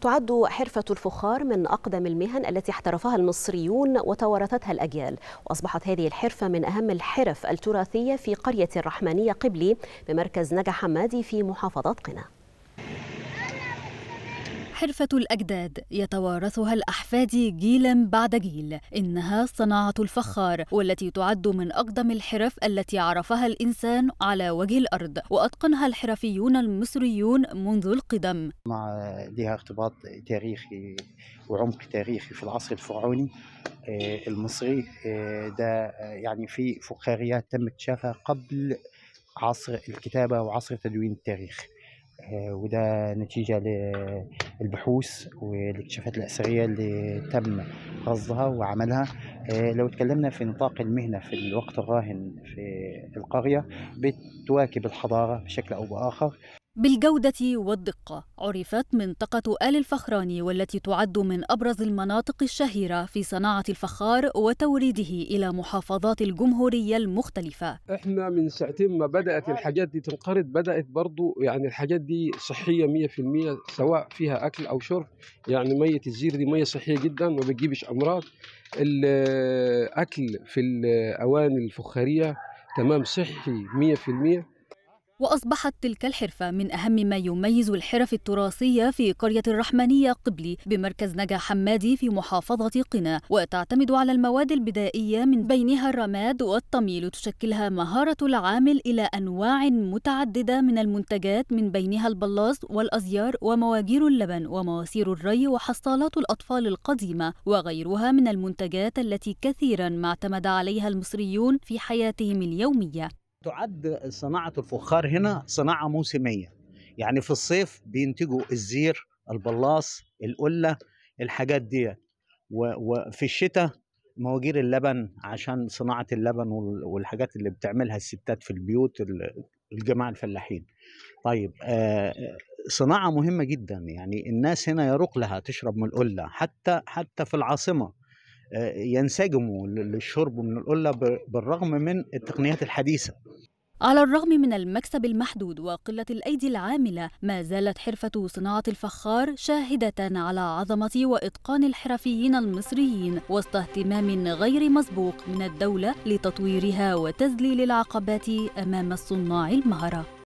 تعد حرفة الفخار من أقدم المهن التي احترفها المصريون وتوارثتها الأجيال وأصبحت هذه الحرفة من أهم الحرف التراثية في قرية الرحمنية قبلي بمركز نجا حمادي في محافظة قنا حرفة الأجداد يتوارثها الأحفاد جيلا بعد جيل إنها صناعة الفخار والتي تعد من أقدم الحرف التي عرفها الإنسان على وجه الأرض وأتقنها الحرفيون المصريون منذ القدم مع لها ارتباط تاريخي وعمق تاريخي في العصر الفرعوني آه، المصري آه، ده آه، يعني في فخاريات تم اكتشافها قبل عصر الكتابة وعصر تدوين التاريخ وده نتيجة للبحوث والاكتشافات الأثرية اللي تم قصدها وعملها آه، لو اتكلمنا في نطاق المهنة في الوقت الراهن في القرية بتواكب الحضارة بشكل أو بآخر بالجودة والدقة عرفت منطقة آل الفخراني والتي تعد من أبرز المناطق الشهيرة في صناعة الفخار وتوريده إلى محافظات الجمهورية المختلفة إحنا من ساعتين ما بدأت الحاجات دي تنقرض بدأت برضو يعني الحاجات دي صحية 100% سواء فيها أكل أو شرب يعني مية الزير دي مية صحية جدا ما بتجيبش أمراض الأكل في الأواني الفخارية تمام صحي 100% وأصبحت تلك الحرفة من أهم ما يميز الحرف التراثية في قرية الرحمنية قبلي بمركز نجا حمادي في محافظة قنا وتعتمد على المواد البدائية من بينها الرماد والطميل تشكلها مهارة العامل إلى أنواع متعددة من المنتجات من بينها البلاص والأزيار ومواجير اللبن ومواسير الري وحصالات الأطفال القديمة وغيرها من المنتجات التي كثيرا ما اعتمد عليها المصريون في حياتهم اليومية تعد صناعة الفخار هنا صناعة موسمية يعني في الصيف بينتجوا الزير البلاص القلة الحاجات دي وفي الشتاء مواجير اللبن عشان صناعة اللبن والحاجات اللي بتعملها الستات في البيوت الجماعة الفلاحين طيب آه، صناعة مهمة جدا يعني الناس هنا يروق لها تشرب من القلة حتى حتى في العاصمة آه، ينسجموا للشرب من القلة بالرغم من التقنيات الحديثة على الرغم من المكسب المحدود وقلة الأيدي العاملة ما زالت حرفة صناعة الفخار شاهدة على عظمة وإتقان الحرفيين المصريين وسط اهتمام غير مسبوق من الدولة لتطويرها وتذليل العقبات أمام الصناع المهرة